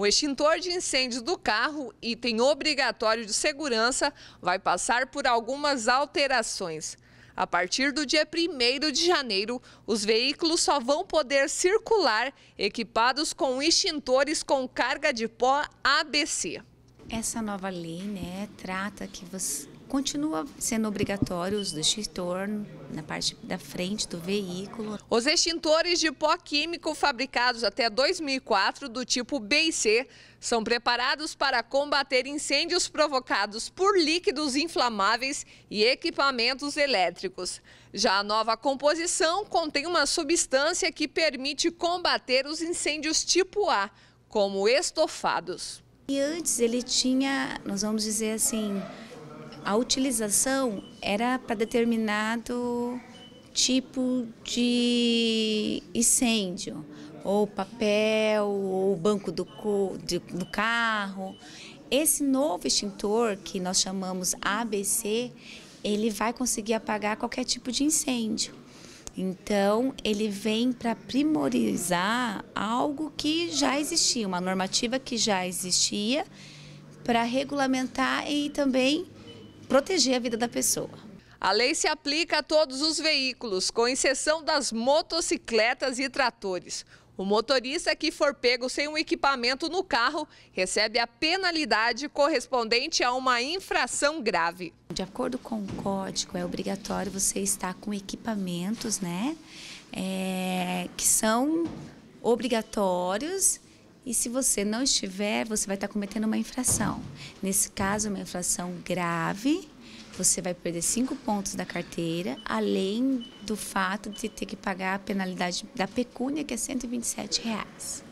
O extintor de incêndios do carro, item obrigatório de segurança, vai passar por algumas alterações. A partir do dia 1 de janeiro, os veículos só vão poder circular equipados com extintores com carga de pó ABC. Essa nova lei né, trata que você, Continua sendo obrigatório os do extintor na parte da frente do veículo. Os extintores de pó químico fabricados até 2004 do tipo B e C são preparados para combater incêndios provocados por líquidos inflamáveis e equipamentos elétricos. Já a nova composição contém uma substância que permite combater os incêndios tipo A, como estofados. E antes ele tinha, nós vamos dizer assim, a utilização era para determinado tipo de incêndio, ou papel, ou banco do, de, do carro. Esse novo extintor, que nós chamamos ABC, ele vai conseguir apagar qualquer tipo de incêndio. Então, ele vem para primorizar algo que já existia, uma normativa que já existia, para regulamentar e também proteger a vida da pessoa. A lei se aplica a todos os veículos, com exceção das motocicletas e tratores. O motorista que for pego sem um equipamento no carro recebe a penalidade correspondente a uma infração grave. De acordo com o código, é obrigatório você estar com equipamentos, né? É, que são obrigatórios e se você não estiver, você vai estar cometendo uma infração. Nesse caso, é uma infração grave, você vai perder cinco pontos da carteira, além do fato de ter que pagar a penalidade da pecúnia, que é R$ 127. Reais.